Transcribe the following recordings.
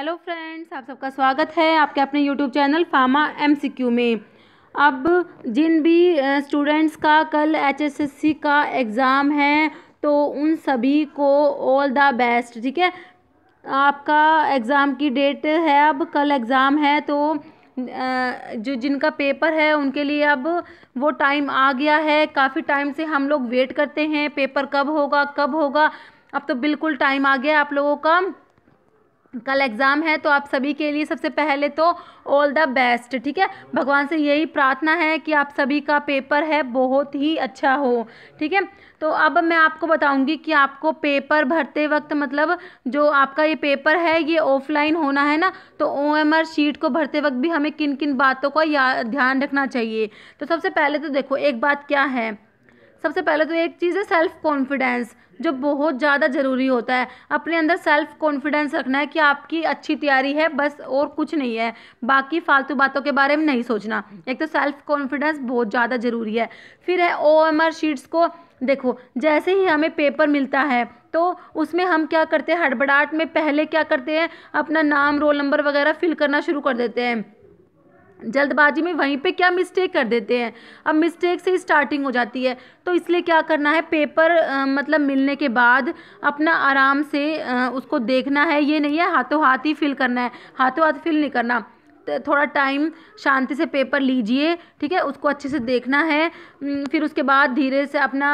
hello friends आप सबका स्वागत है आपके अपने यूट्यूब चैनल फार्मा एमसीक्यू में अब जिन भी स्टूडेंट्स का कल एचएसएससी का एग्ज़ाम है तो उन सभी को ऑल द बेस्ट ठीक है आपका एग्ज़ाम की डेट है अब कल एग्ज़ाम है तो जो जिनका पेपर है उनके लिए अब वो टाइम आ गया है काफ़ी टाइम से हम लोग वेट करते हैं पेपर कब होगा कब होगा अब तो बिल्कुल टाइम आ गया आप लोगों का कल एग्ज़ाम है तो आप सभी के लिए सबसे पहले तो ऑल द बेस्ट ठीक है भगवान से यही प्रार्थना है कि आप सभी का पेपर है बहुत ही अच्छा हो ठीक है तो अब मैं आपको बताऊंगी कि आपको पेपर भरते वक्त मतलब जो आपका ये पेपर है ये ऑफलाइन होना है ना तो ओ एम आर शीट को भरते वक्त भी हमें किन किन बातों का ध्यान रखना चाहिए तो सबसे पहले तो देखो एक बात क्या है सबसे पहले तो एक चीज़ है सेल्फ़ कॉन्फिडेंस जो बहुत ज़्यादा ज़रूरी होता है अपने अंदर सेल्फ़ कॉन्फिडेंस रखना है कि आपकी अच्छी तैयारी है बस और कुछ नहीं है बाकी फालतू बातों के बारे में नहीं सोचना एक तो सेल्फ़ कॉन्फिडेंस बहुत ज़्यादा ज़रूरी है फिर है ओ एम आर शीट्स को देखो जैसे ही हमें पेपर मिलता है तो उसमें हम क्या करते हैं हड़बड़ाहट में पहले क्या करते हैं अपना नाम रोल नंबर वगैरह फिल करना शुरू कर देते हैं जल्दबाजी में वहीं पे क्या मिस्टेक कर देते हैं अब मिस्टेक से स्टार्टिंग हो जाती है तो इसलिए क्या करना है पेपर आ, मतलब मिलने के बाद अपना आराम से आ, उसको देखना है ये नहीं है हाथों हाथ ही फिल करना है हाथों हाथ फिल नहीं करना थोड़ा टाइम शांति से पेपर लीजिए ठीक है उसको अच्छे से देखना है फिर उसके बाद धीरे से अपना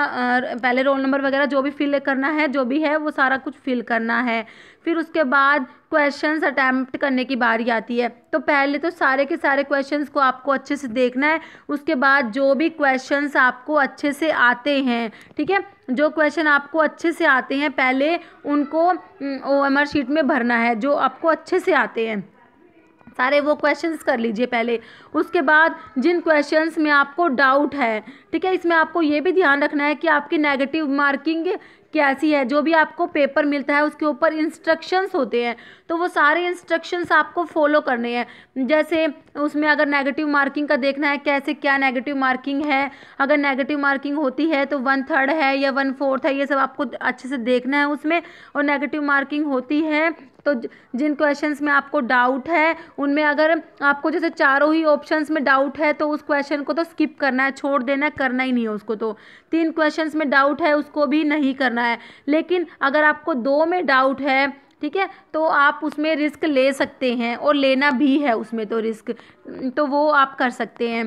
पहले रोल नंबर वगैरह जो भी फिल करना है जो भी है वो सारा कुछ फिल करना है फिर उसके बाद क्वेश्चंस अटैम्प्ट करने की बारी आती है तो पहले तो सारे के सारे क्वेश्चंस को आपको अच्छे से देखना है उसके बाद जो भी क्वेश्चंस आपको अच्छे से आते हैं ठीक है जो क्वेश्चन आपको अच्छे से आते हैं पहले उनको ओ एम आर शीट में भरना है जो आपको अच्छे से आते हैं सारे वो क्वेश्चंस कर लीजिए पहले उसके बाद जिन क्वेश्चंस में आपको डाउट है ठीक है इसमें आपको ये भी ध्यान रखना है कि आपकी नेगेटिव मार्किंग कैसी है जो भी आपको पेपर मिलता है उसके ऊपर इंस्ट्रक्शंस होते हैं तो वो सारे इंस्ट्रक्शंस आपको फॉलो करने हैं जैसे उसमें अगर नेगेटिव मार्किंग का देखना है कैसे क्या नेगेटिव मार्किंग है अगर नेगेटिव मार्किंग होती है तो वन थर्ड है या वन फोर्थ है ये सब आपको अच्छे से देखना है उसमें और नेगेटिव मार्किंग होती है तो जिन क्वेश्चंस में आपको डाउट है उनमें अगर आपको जैसे चारों ही ऑप्शंस में डाउट है तो उस क्वेश्चन को तो स्किप करना है छोड़ देना है करना ही नहीं है उसको तो तीन क्वेश्चंस में डाउट है उसको भी नहीं करना है लेकिन अगर आपको दो में डाउट है ठीक है तो आप उसमें रिस्क ले सकते हैं और लेना भी है उसमें तो रिस्क तो वो आप कर सकते हैं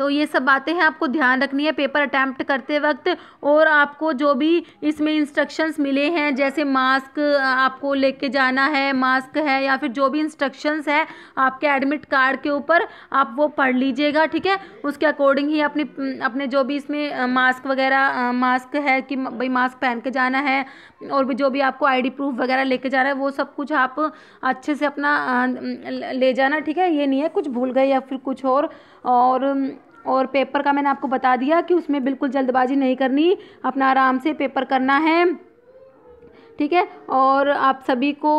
तो ये सब बातें हैं आपको ध्यान रखनी है पेपर अटैम्प्ट करते वक्त और आपको जो भी इसमें इंस्ट्रक्शंस मिले हैं जैसे मास्क आपको लेके जाना है मास्क है या फिर जो भी इंस्ट्रक्शंस है आपके एडमिट कार्ड के ऊपर आप वो पढ़ लीजिएगा ठीक है उसके अकॉर्डिंग ही अपनी अपने जो भी इसमें मास्क वगैरह मास्क है कि भाई मास्क पहन के जाना है और भी जो भी आपको आईडी प्रूफ वगैरह लेके जाना है वो सब कुछ आप अच्छे से अपना ले जाना ठीक है ये नहीं है कुछ भूल गए या फिर कुछ और और और पेपर का मैंने आपको बता दिया कि उसमें बिल्कुल जल्दबाजी नहीं करनी अपना आराम से पेपर करना है ठीक है और आप सभी को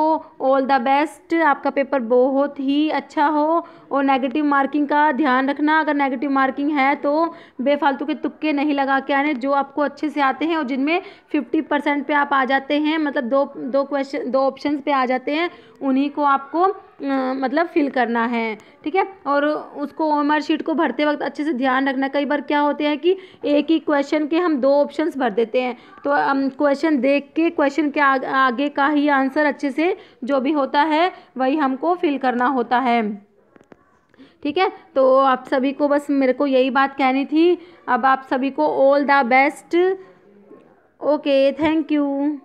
ऑल द बेस्ट आपका पेपर बहुत ही अच्छा हो और नेगेटिव मार्किंग का ध्यान रखना अगर नेगेटिव मार्किंग है तो बेफालतू के तुक्के नहीं लगा के आने जो आपको अच्छे से आते हैं और जिनमें फिफ्टी परसेंट पर आप आ जाते हैं मतलब दो दो क्वेश्चन दो ऑप्शन पे आ जाते हैं उन्हीं को आपको मतलब फिल करना है ठीक है और उसको ओ शीट को भरते वक्त अच्छे से ध्यान रखना कई बार क्या होते हैं कि एक ही क्वेश्चन के हम दो ऑप्शंस भर देते हैं तो क्वेश्चन देख के क्वेश्चन के आगे का ही आंसर अच्छे से जो भी होता है वही हमको फिल करना होता है ठीक है तो आप सभी को बस मेरे को यही बात कहनी थी अब आप सभी को all the best okay thank you